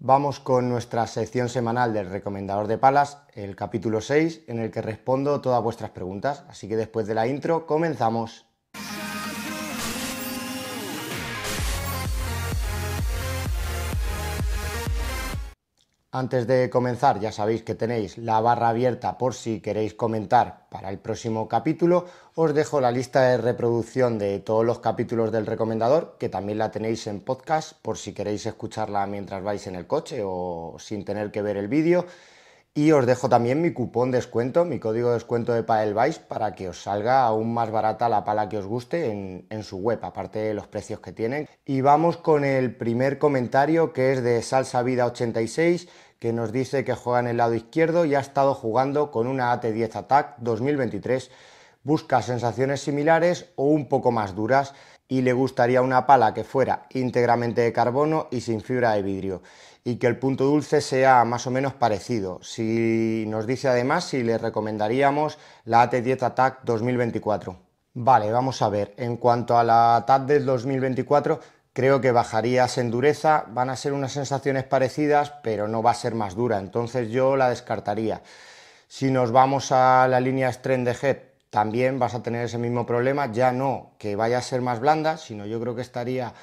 Vamos con nuestra sección semanal del Recomendador de Palas, el capítulo 6, en el que respondo todas vuestras preguntas. Así que después de la intro, comenzamos. Antes de comenzar, ya sabéis que tenéis la barra abierta por si queréis comentar para el próximo capítulo. Os dejo la lista de reproducción de todos los capítulos del recomendador, que también la tenéis en podcast por si queréis escucharla mientras vais en el coche o sin tener que ver el vídeo. Y os dejo también mi cupón descuento, mi código de descuento de Vice para que os salga aún más barata la pala que os guste en, su web, aparte de los precios que tienen. Y vamos con el primer comentario que es de Salsa Vida 86 que nos dice que juega en el lado izquierdo y ha estado jugando con una AT10 Attack 2023. Busca sensaciones similares o un poco más duras y le gustaría una pala que fuera íntegramente de carbono y sin fibra de vidrio y que el punto dulce sea más o menos parecido. Si nos dice además si le recomendaríamos la AT10 ATTACK 2024. Vale, vamos a ver. En cuanto a la ATAC del 2024, creo que bajarías en dureza, van a ser unas sensaciones parecidas, pero no va a ser más dura, entonces yo la descartaría. Si nos vamos a la línea Strength de Head, también vas a tener ese mismo problema, ya no que vaya a ser más blanda, sino yo creo que estaría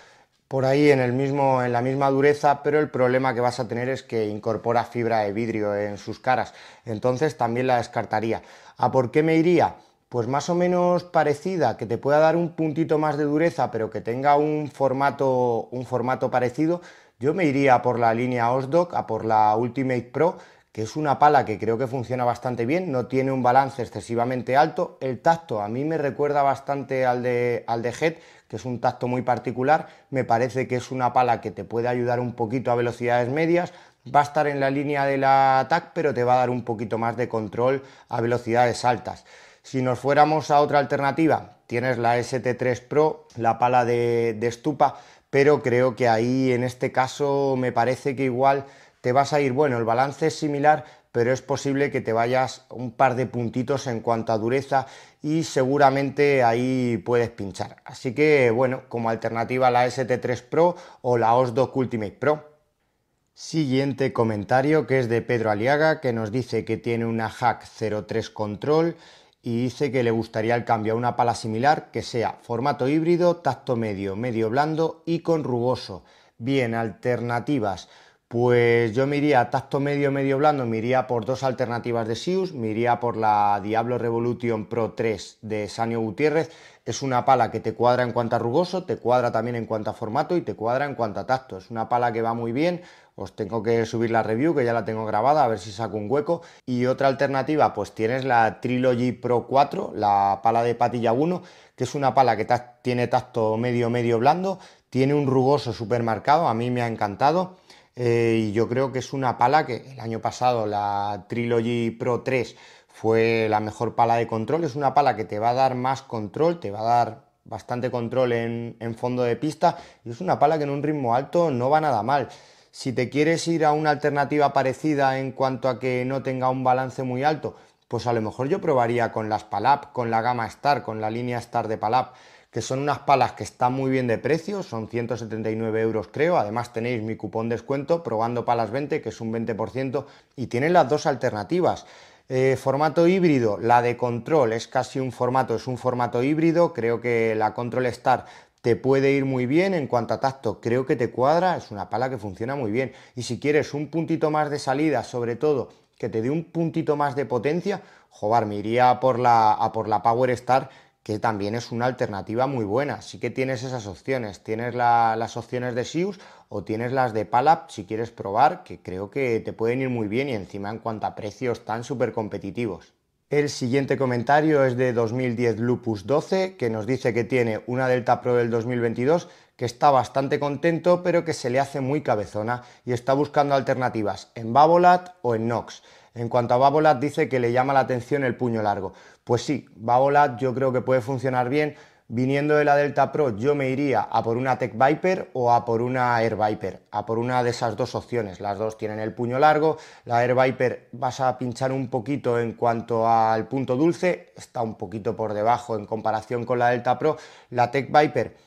por ahí en, el mismo, en la misma dureza, pero el problema que vas a tener es que incorpora fibra de vidrio en sus caras. Entonces también la descartaría. ¿A por qué me iría? Pues más o menos parecida, que te pueda dar un puntito más de dureza, pero que tenga un formato, un formato parecido. Yo me iría por la línea Osdoc, a por la Ultimate Pro que es una pala que creo que funciona bastante bien, no tiene un balance excesivamente alto. El tacto a mí me recuerda bastante al de, al de Head, que es un tacto muy particular. Me parece que es una pala que te puede ayudar un poquito a velocidades medias. Va a estar en la línea de la TAC, pero te va a dar un poquito más de control a velocidades altas. Si nos fuéramos a otra alternativa, tienes la ST3 Pro, la pala de, de estupa, pero creo que ahí en este caso me parece que igual te vas a ir, bueno, el balance es similar, pero es posible que te vayas un par de puntitos en cuanto a dureza y seguramente ahí puedes pinchar. Así que bueno, como alternativa la ST3 Pro o la OS2 Ultimate Pro. Siguiente comentario que es de Pedro Aliaga que nos dice que tiene una Hack 03 Control y dice que le gustaría el cambio a una pala similar que sea formato híbrido, tacto medio, medio blando y con rugoso. Bien, alternativas. Pues yo me iría tacto medio, medio blando, me iría por dos alternativas de Sius, me iría por la Diablo Revolution Pro 3 de Sanio Gutiérrez. Es una pala que te cuadra en cuanto a rugoso, te cuadra también en cuanto a formato y te cuadra en cuanto a tacto. Es una pala que va muy bien, os tengo que subir la review que ya la tengo grabada, a ver si saco un hueco. Y otra alternativa, pues tienes la Trilogy Pro 4, la pala de patilla 1, que es una pala que tiene tacto medio, medio blando, tiene un rugoso marcado, a mí me ha encantado eh, y yo creo que es una pala que el año pasado la Trilogy Pro 3 fue la mejor pala de control. Es una pala que te va a dar más control, te va a dar bastante control en, en fondo de pista y es una pala que en un ritmo alto no va nada mal. Si te quieres ir a una alternativa parecida en cuanto a que no tenga un balance muy alto, pues a lo mejor yo probaría con las Palap, con la gama Star, con la línea Star de Palap que son unas palas que están muy bien de precio, son 179 euros creo, además tenéis mi cupón descuento probando palas 20, que es un 20%, y tienen las dos alternativas. Eh, formato híbrido, la de control es casi un formato, es un formato híbrido, creo que la Control Star te puede ir muy bien en cuanto a tacto, creo que te cuadra, es una pala que funciona muy bien. Y si quieres un puntito más de salida, sobre todo que te dé un puntito más de potencia, joder, me iría por la, a por la Power Star que también es una alternativa muy buena. Sí que tienes esas opciones. Tienes las opciones de Sius o tienes las de Palap si quieres probar, que creo que te pueden ir muy bien y encima en cuanto a precios tan súper competitivos. El siguiente comentario es de 2010 Lupus 12, que nos dice que tiene una Delta Pro del 2022 que está bastante contento pero que se le hace muy cabezona y está buscando alternativas en Babolat o en Nox. En cuanto a Babolat, dice que le llama la atención el puño largo. Pues sí, Babolat yo creo que puede funcionar bien. Viniendo de la Delta Pro, yo me iría a por una Tech Viper o a por una Air Viper, a por una de esas dos opciones. Las dos tienen el puño largo, la Air Viper vas a pinchar un poquito en cuanto al punto dulce, está un poquito por debajo en comparación con la Delta Pro. La Tech Viper,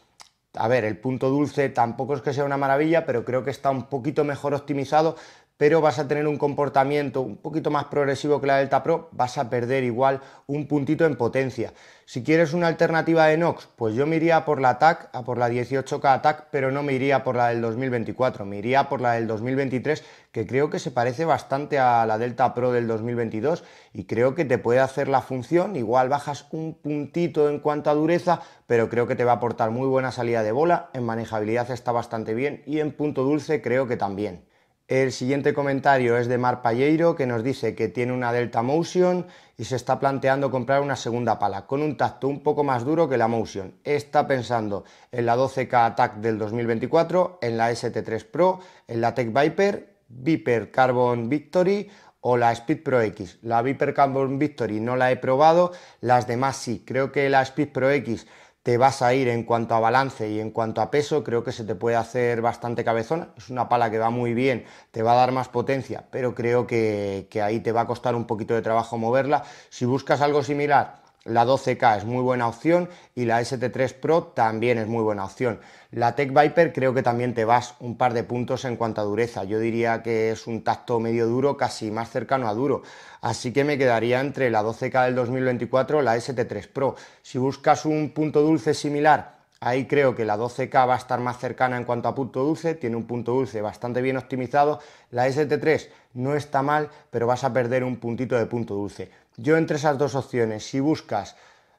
a ver, el punto dulce tampoco es que sea una maravilla, pero creo que está un poquito mejor optimizado, pero vas a tener un comportamiento un poquito más progresivo que la Delta Pro, vas a perder igual un puntito en potencia. Si quieres una alternativa de Nox, pues yo me iría por la TAC, a por la 18K TAC, pero no me iría por la del 2024, me iría por la del 2023, que creo que se parece bastante a la Delta Pro del 2022 y creo que te puede hacer la función, igual bajas un puntito en cuanto a dureza, pero creo que te va a aportar muy buena salida de bola, en manejabilidad está bastante bien y en punto dulce creo que también. El siguiente comentario es de Mar Palleiro, que nos dice que tiene una Delta Motion y se está planteando comprar una segunda pala con un tacto un poco más duro que la Motion. Está pensando en la 12K Attack del 2024, en la ST3 Pro, en la Tech Viper, Viper Carbon Victory o la Speed Pro X. La Viper Carbon Victory no la he probado, las demás sí. Creo que la Speed Pro X te vas a ir en cuanto a balance y en cuanto a peso, creo que se te puede hacer bastante cabezona. Es una pala que va muy bien, te va a dar más potencia, pero creo que, que ahí te va a costar un poquito de trabajo moverla. Si buscas algo similar, la 12K es muy buena opción y la ST3 Pro también es muy buena opción. La Tech Viper creo que también te vas un par de puntos en cuanto a dureza. Yo diría que es un tacto medio duro, casi más cercano a duro. Así que me quedaría entre la 12K del 2024 y la ST3 Pro. Si buscas un punto dulce similar Ahí creo que la 12K va a estar más cercana en cuanto a punto dulce, tiene un punto dulce bastante bien optimizado. La ST3 no está mal, pero vas a perder un puntito de punto dulce. Yo entre esas dos opciones, si buscas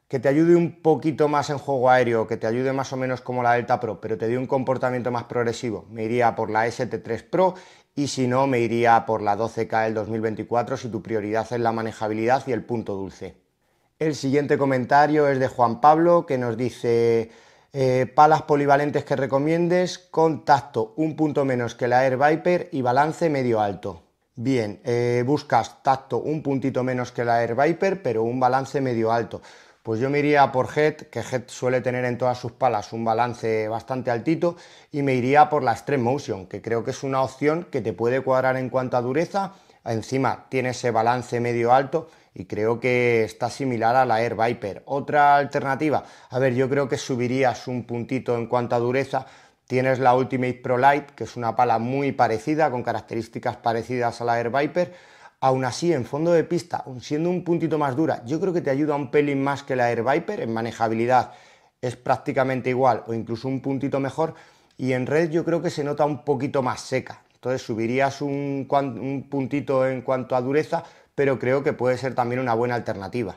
que te ayude un poquito más en juego aéreo, que te ayude más o menos como la Delta Pro, pero te dé un comportamiento más progresivo, me iría por la ST3 Pro y si no, me iría por la 12K del 2024 si tu prioridad es la manejabilidad y el punto dulce. El siguiente comentario es de Juan Pablo que nos dice... Eh, palas polivalentes que recomiendes, tacto un punto menos que la Air Viper y balance medio alto. Bien, eh, buscas tacto un puntito menos que la Air Viper, pero un balance medio alto. Pues yo me iría por Head, que Head suele tener en todas sus palas un balance bastante altito, y me iría por la Extreme Motion, que creo que es una opción que te puede cuadrar en cuanto a dureza. Encima tiene ese balance medio alto y creo que está similar a la Air Viper. Otra alternativa, a ver, yo creo que subirías un puntito en cuanto a dureza. Tienes la Ultimate Pro Light que es una pala muy parecida, con características parecidas a la Air Viper. Aún así, en fondo de pista, siendo un puntito más dura, yo creo que te ayuda un pelín más que la Air Viper. En manejabilidad es prácticamente igual o incluso un puntito mejor. Y en red yo creo que se nota un poquito más seca. Entonces subirías un, un puntito en cuanto a dureza, pero creo que puede ser también una buena alternativa.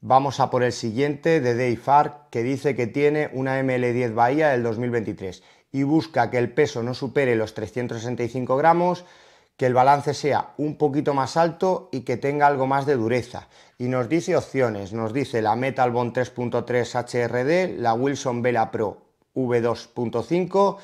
Vamos a por el siguiente de Dave Farr, que dice que tiene una ML10 Bahía del 2023 y busca que el peso no supere los 365 gramos, que el balance sea un poquito más alto y que tenga algo más de dureza. Y nos dice opciones, nos dice la Bond 3.3 HRD, la Wilson Vela Pro V2.5,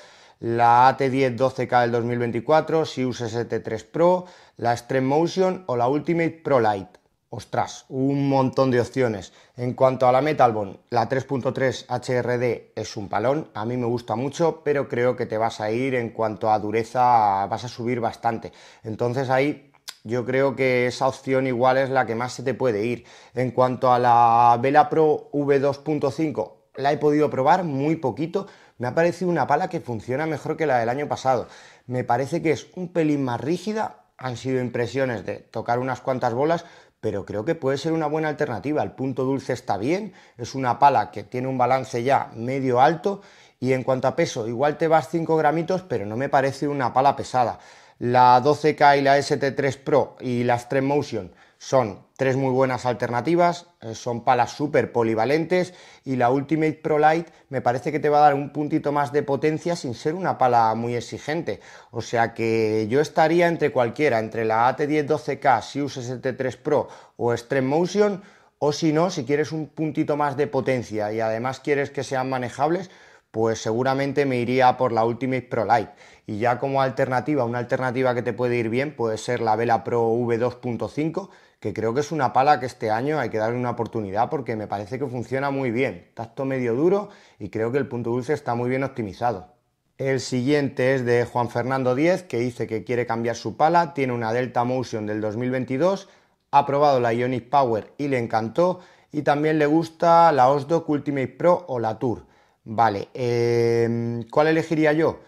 la AT10 12K del 2024, Sius ST3 Pro, la Extreme Motion o la Ultimate Pro Lite. Ostras, un montón de opciones. En cuanto a la Metalbone, la 3.3 HRD es un palón, a mí me gusta mucho, pero creo que te vas a ir en cuanto a dureza, vas a subir bastante. Entonces ahí yo creo que esa opción igual es la que más se te puede ir. En cuanto a la Vela Pro V2.5, la he podido probar muy poquito, me ha parecido una pala que funciona mejor que la del año pasado. Me parece que es un pelín más rígida. Han sido impresiones de tocar unas cuantas bolas, pero creo que puede ser una buena alternativa. El punto dulce está bien, es una pala que tiene un balance ya medio alto y en cuanto a peso, igual te vas 5 gramitos, pero no me parece una pala pesada. La 12K y la ST3 Pro y las 3 Motion son tres muy buenas alternativas, eh, son palas súper polivalentes y la Ultimate Pro Lite me parece que te va a dar un puntito más de potencia sin ser una pala muy exigente. O sea que yo estaría entre cualquiera, entre la AT10 12K, Sius ST3 Pro o Extreme Motion, o si no, si quieres un puntito más de potencia y además quieres que sean manejables, pues seguramente me iría por la Ultimate Pro Lite. Y ya como alternativa, una alternativa que te puede ir bien puede ser la Vela Pro V2.5 que creo que es una pala que este año hay que darle una oportunidad porque me parece que funciona muy bien. Tacto medio duro y creo que el punto dulce está muy bien optimizado. El siguiente es de Juan Fernando 10 que dice que quiere cambiar su pala, tiene una Delta Motion del 2022, ha probado la Ionic Power y le encantó, y también le gusta la Osdoc Ultimate Pro o la Tour. Vale, eh, ¿cuál elegiría yo?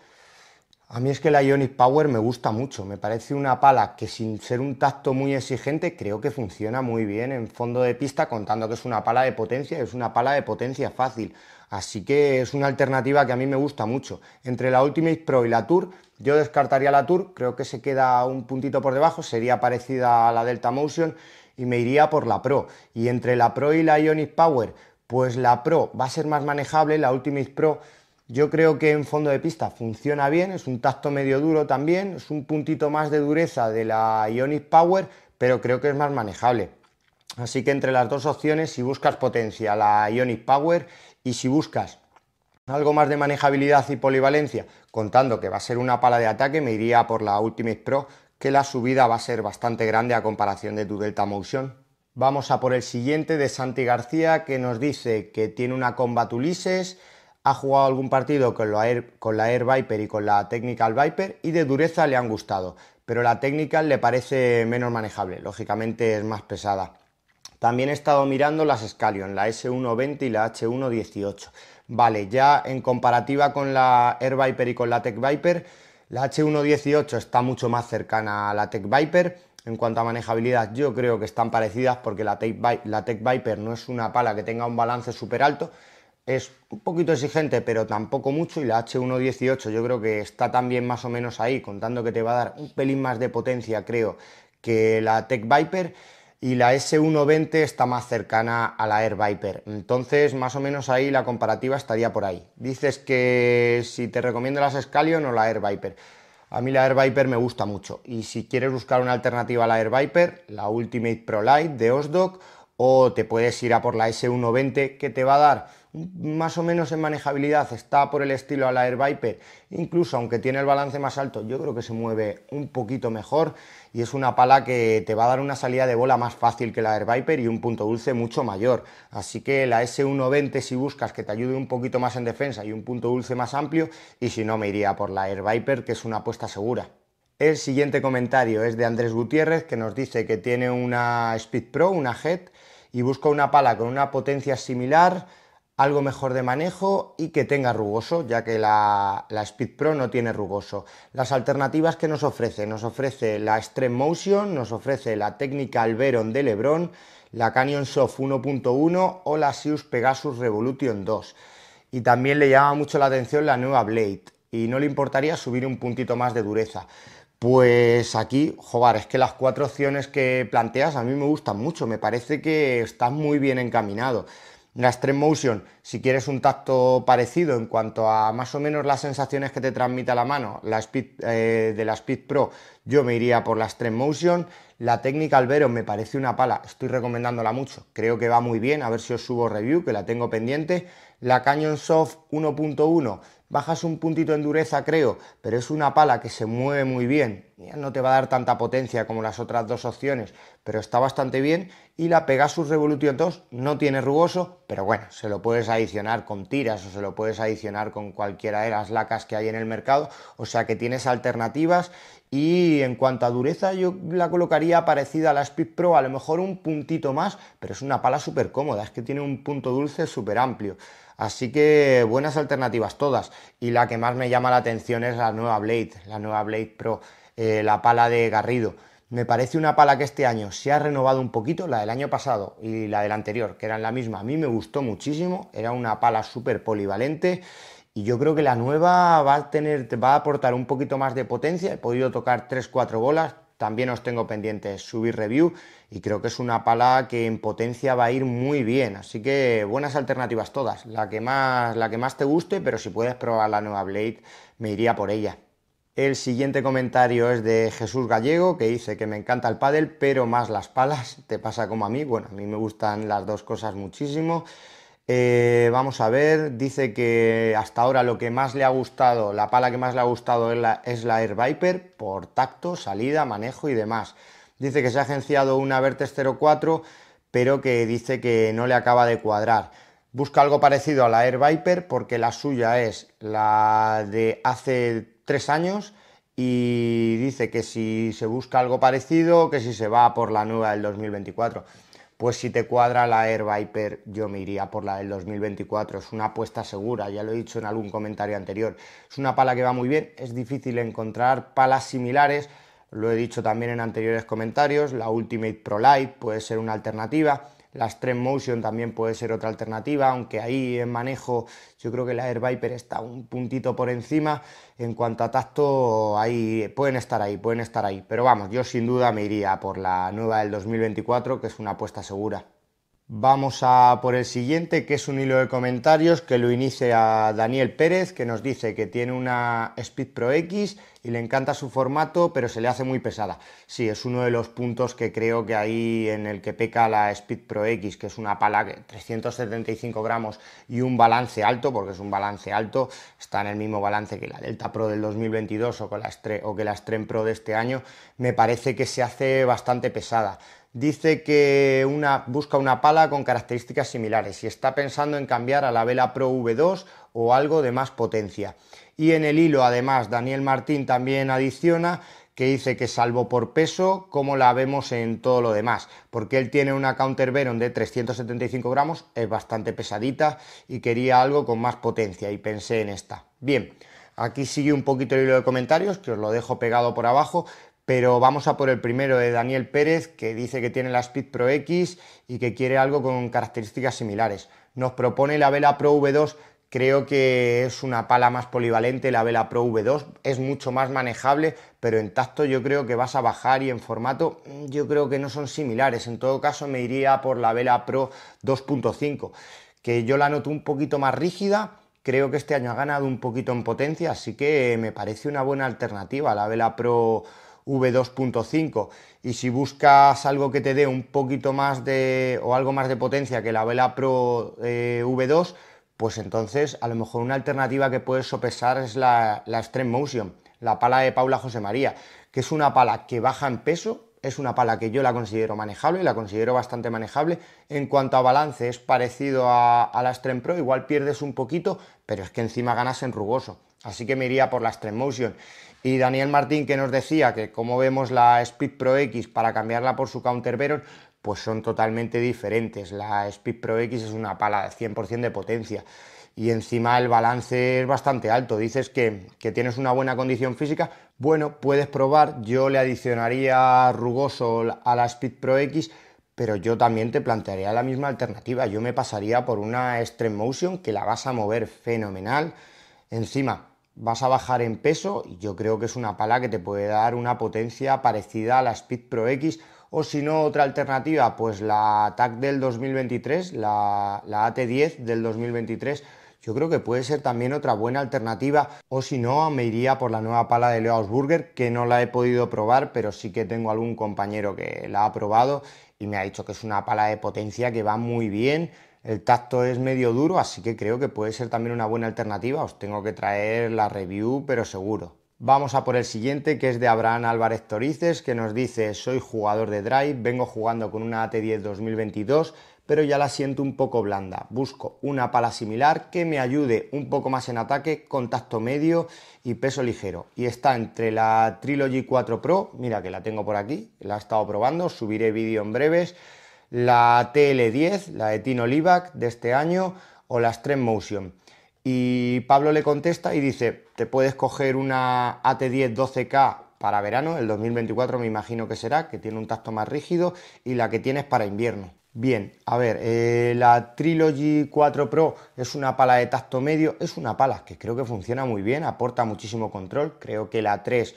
A mí es que la Ionic Power me gusta mucho, me parece una pala que sin ser un tacto muy exigente creo que funciona muy bien en fondo de pista contando que es una pala de potencia, es una pala de potencia fácil, así que es una alternativa que a mí me gusta mucho. Entre la Ultimate Pro y la Tour, yo descartaría la Tour, creo que se queda un puntito por debajo, sería parecida a la Delta Motion y me iría por la Pro. Y entre la Pro y la Ionic Power, pues la Pro va a ser más manejable, la Ultimate Pro yo creo que en fondo de pista funciona bien, es un tacto medio duro también, es un puntito más de dureza de la Ionic Power, pero creo que es más manejable. Así que entre las dos opciones, si buscas potencia, la Ionic Power, y si buscas algo más de manejabilidad y polivalencia, contando que va a ser una pala de ataque, me iría por la Ultimate Pro, que la subida va a ser bastante grande a comparación de tu Delta Motion. Vamos a por el siguiente de Santi García, que nos dice que tiene una Combat Ulises, ha jugado algún partido con, la Air Viper y con la Technical Viper y de dureza le han gustado, pero la Technical le parece menos manejable, lógicamente es más pesada. También he estado mirando las Scallion, la S120 y la H118. Vale, ya en comparativa con la Air Viper y con la Tech Viper, la H118 está mucho más cercana a la Tech Viper. En cuanto a manejabilidad, yo creo que están parecidas porque la Tech, la Tech Viper no es una pala que tenga un balance súper alto, es un poquito exigente, pero tampoco mucho, y la H118 yo creo que está también más o menos ahí, contando que te va a dar un pelín más de potencia, creo, que la Tech Viper, y la S120 está más cercana a la Air Viper. Entonces, más o menos ahí la comparativa estaría por ahí. Dices que si te recomiendo las Scalion o la Air Viper. A mí la Air Viper me gusta mucho, y si quieres buscar una alternativa a la Air Viper, la Ultimate Pro Lite de Osdoc, o te puedes ir a por la S120 que te va a dar más o menos en manejabilidad está por el estilo a la Air Viper, incluso aunque tiene el balance más alto, yo creo que se mueve un poquito mejor y es una pala que te va a dar una salida de bola más fácil que la Air Viper y un punto dulce mucho mayor. Así que la S120 si buscas que te ayude un poquito más en defensa y un punto dulce más amplio y si no me iría por la Air Viper que es una apuesta segura. El siguiente comentario es de Andrés Gutiérrez que nos dice que tiene una Speed Pro, una Head y busca una pala con una potencia similar algo mejor de manejo y que tenga rugoso, ya que la, Speed Pro no tiene rugoso. Las alternativas que nos ofrece, nos ofrece la Extreme Motion, nos ofrece la técnica Alberon de Lebron, la Canyon Soft 1.1 o la Sius Pegasus Revolution 2. Y también le llama mucho la atención la nueva Blade y no le importaría subir un puntito más de dureza. Pues aquí, joder, es que las cuatro opciones que planteas a mí me gustan mucho, me parece que estás muy bien encaminado la Motion, si quieres un tacto parecido en cuanto a más o menos las sensaciones que te transmite la mano, la eh, de la Speed Pro, yo me iría por la Stream Motion. La técnica Albero me parece una pala, estoy recomendándola mucho, creo que va muy bien, a ver si os subo review, que la tengo pendiente. La Canyon Soft 1.1, bajas un puntito en dureza creo, pero es una pala que se mueve muy bien, no te va a dar tanta potencia como las otras dos opciones, pero está bastante bien. Y la Pegasus Revolution 2 no tiene rugoso, pero bueno, se lo puedes adicionar con tiras o se lo puedes adicionar con cualquiera de las lacas que hay en el mercado, o sea que tienes alternativas. Y en cuanto a dureza, yo la colocaría parecida a la Speed Pro, a lo mejor un puntito más, pero es una pala súper cómoda, es que tiene un punto dulce súper amplio. Así que buenas alternativas todas. Y la que más me llama la atención es la nueva Blade, la nueva Blade Pro. Eh, la pala de Garrido. Me parece una pala que este año se ha renovado un poquito, la del año pasado y la del anterior, que eran la misma. A mí me gustó muchísimo, era una pala súper polivalente y yo creo que la nueva va a, tener, va a aportar un poquito más de potencia. He podido tocar 3-4 bolas, también os tengo pendientes subir review y creo que es una pala que en potencia va a ir muy bien, así que buenas alternativas todas, la que más, la que más te guste, pero si puedes probar la nueva Blade me iría por ella. El siguiente comentario es de Jesús Gallego, que dice que me encanta el pádel, pero más las palas, te pasa como a mí. Bueno, a mí me gustan las dos cosas muchísimo. Eh, vamos a ver, dice que hasta ahora lo que más le ha gustado, la pala que más le ha gustado es la, es la Air Viper, por tacto, salida, manejo y demás. Dice que se ha agenciado una Vertex 04, pero que dice que no le acaba de cuadrar. Busca algo parecido a la Air Viper porque la suya es la de hace tres años y dice que si se busca algo parecido, que si se va por la nueva del 2024. Pues si te cuadra la Air Viper, yo me iría por la del 2024. Es una apuesta segura, ya lo he dicho en algún comentario anterior. Es una pala que va muy bien, es difícil encontrar palas similares. Lo he dicho también en anteriores comentarios, la Ultimate Pro Light puede ser una alternativa. La Trend Motion también puede ser otra alternativa, aunque ahí en manejo yo creo que la Air Viper está un puntito por encima. En cuanto a tacto, ahí pueden estar ahí, pueden estar ahí. Pero vamos, yo sin duda me iría por la nueva del 2024, que es una apuesta segura. Vamos a por el siguiente, que es un hilo de comentarios que lo inicia Daniel Pérez, que nos dice que tiene una Speed Pro X y le encanta su formato, pero se le hace muy pesada. Sí, es uno de los puntos que creo que ahí en el que peca la Speed Pro X, que es una pala de 375 gramos y un balance alto, porque es un balance alto, está en el mismo balance que la Delta Pro del 2022 o, con o que la Stren Pro de este año, me parece que se hace bastante pesada dice que una, busca una pala con características similares y está pensando en cambiar a la Vela Pro V2 o algo de más potencia. Y en el hilo, además, Daniel Martín también adiciona que dice que salvo por peso, como la vemos en todo lo demás, porque él tiene una Counter Veron de 375 gramos, es bastante pesadita y quería algo con más potencia y pensé en esta. Bien, aquí sigue un poquito el hilo de comentarios, que os lo dejo pegado por abajo, pero vamos a por el primero de Daniel Pérez, que dice que tiene la Speed Pro X y que quiere algo con características similares. Nos propone la Vela Pro V2, creo que es una pala más polivalente, la Vela Pro V2, es mucho más manejable, pero en tacto yo creo que vas a bajar y en formato mm, yo creo que no son similares, en todo caso me iría por la Vela Pro 2.5, que yo la noto un poquito más rígida, creo que este año ha ganado un poquito en potencia, así que me parece una buena alternativa la Vela Pro V2.5 y si buscas algo que te dé un poquito más de o algo más de potencia que la vela Pro eh, V2, pues entonces a lo mejor una alternativa que puedes sopesar es la, la Extreme Motion, la pala de Paula José María, que es una pala que baja en peso, es una pala que yo la considero manejable, la considero bastante manejable. En cuanto a balance, es parecido a, a la Extreme Pro, igual pierdes un poquito, pero es que encima ganas en rugoso. Así que me iría por la Extreme Motion y Daniel Martín que nos decía que como vemos la Speed Pro X para cambiarla por su Counter Veron, pues son totalmente diferentes. La Speed Pro X es una pala de 100% de potencia y encima el balance es bastante alto. Dices que, que, tienes una buena condición física, bueno, puedes probar. Yo le adicionaría rugoso a la Speed Pro X, pero yo también te plantearía la misma alternativa. Yo me pasaría por una Extreme Motion que la vas a mover fenomenal. Encima, vas a bajar en peso y yo creo que es una pala que te puede dar una potencia parecida a la Speed Pro X o si no otra alternativa pues la TAC del 2023, la, la AT10 del 2023 yo creo que puede ser también otra buena alternativa o si no me iría por la nueva pala de Leo Ausburger que no la he podido probar pero sí que tengo algún compañero que la ha probado y me ha dicho que es una pala de potencia que va muy bien el tacto es medio duro, así que creo que puede ser también una buena alternativa. Os tengo que traer la review, pero seguro. Vamos a por el siguiente, que es de Abraham Álvarez Torices, que nos dice, soy jugador de Drive, vengo jugando con una AT10 2022, pero ya la siento un poco blanda. Busco una pala similar que me ayude un poco más en ataque, con tacto medio y peso ligero. Y está entre la Trilogy 4 Pro, mira que la tengo por aquí, la he estado probando, subiré vídeo en breves la TL10, la de Tino Livac de este año, o las Tremotion Motion. Y Pablo le contesta y dice, te puedes coger una AT10 12K para verano, el 2024 me imagino que será, que tiene un tacto más rígido, y la que tienes para invierno. Bien, a ver, eh, la Trilogy 4 Pro es una pala de tacto medio, es una pala que creo que funciona muy bien, aporta muchísimo control, creo que la 3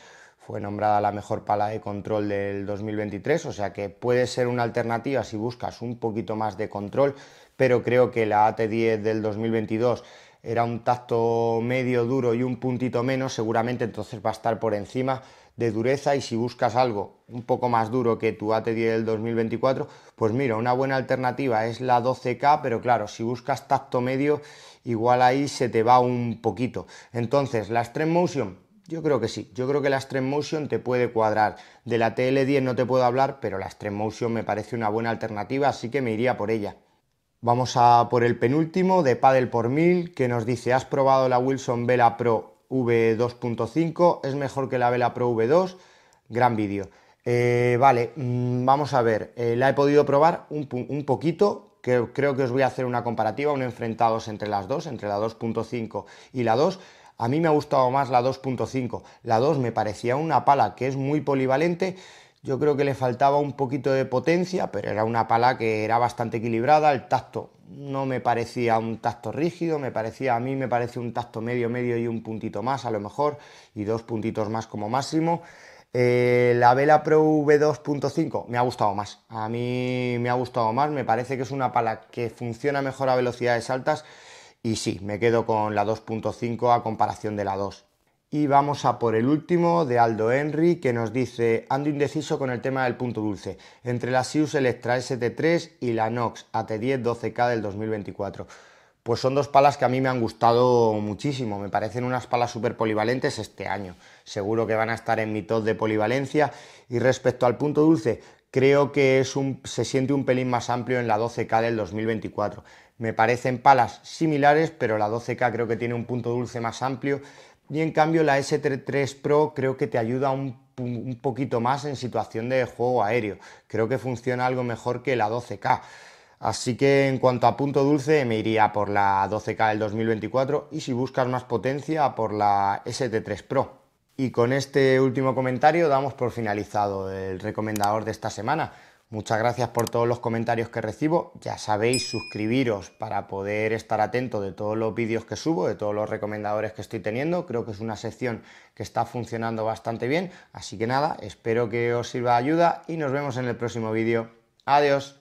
fue nombrada la mejor pala de control del 2023, o sea que puede ser una alternativa si buscas un poquito más de control, pero creo que la AT10 del 2022 era un tacto medio duro y un puntito menos, seguramente entonces va a estar por encima de dureza y si buscas algo un poco más duro que tu AT10 del 2024, pues mira, una buena alternativa es la 12K, pero claro, si buscas tacto medio, igual ahí se te va un poquito. Entonces, la Extreme Motion yo creo que sí, yo creo que la Extreme Motion te puede cuadrar. De la TL10 no te puedo hablar, pero la Extreme Motion me parece una buena alternativa, así que me iría por ella. Vamos a por el penúltimo de Paddle por 1000 que nos dice, ¿has probado la Wilson Vela Pro V2.5? ¿Es mejor que la Vela Pro V2? Gran vídeo. Eh, vale, mm, vamos a ver, eh, la he podido probar un, poquito, que creo que os voy a hacer una comparativa, un enfrentados entre las dos, entre la 2.5 y la 2, a mí me ha gustado más la 2.5. La 2 me parecía una pala que es muy polivalente. Yo creo que le faltaba un poquito de potencia, pero era una pala que era bastante equilibrada. El tacto no me parecía un tacto rígido, me parecía a mí me parece un tacto medio, medio y un puntito más a lo mejor, y dos puntitos más como máximo. Eh, la Vela Pro V2.5 me ha gustado más. A mí me ha gustado más, me parece que es una pala que funciona mejor a velocidades altas y sí, me quedo con la 2.5 a comparación de la 2. Y vamos a por el último de Aldo Henry que nos dice, ando indeciso con el tema del punto dulce, entre la Sius Electra ST3 y la Nox AT10 12K del 2024. Pues son dos palas que a mí me han gustado muchísimo, me parecen unas palas súper polivalentes este año. Seguro que van a estar en mi top de polivalencia. Y respecto al punto dulce, creo que se siente un pelín más amplio en la 12K del 2024. Me parecen palas similares, pero la 12K creo que tiene un punto dulce más amplio y en cambio la st 3 Pro creo que te ayuda un, un poquito más en situación de juego aéreo. Creo que funciona algo mejor que la 12K. Así que en cuanto a punto dulce me iría por la 12K del 2024 y si buscas más potencia por la ST3 Pro. Y con este último comentario damos por finalizado el recomendador de esta semana. Muchas gracias por todos los comentarios que recibo. Ya sabéis, suscribiros para poder estar atento de todos los vídeos que subo, de todos los recomendadores que estoy teniendo. Creo que es una sección que está funcionando bastante bien. Así que nada, espero que os sirva de ayuda y nos vemos en el próximo vídeo. Adiós.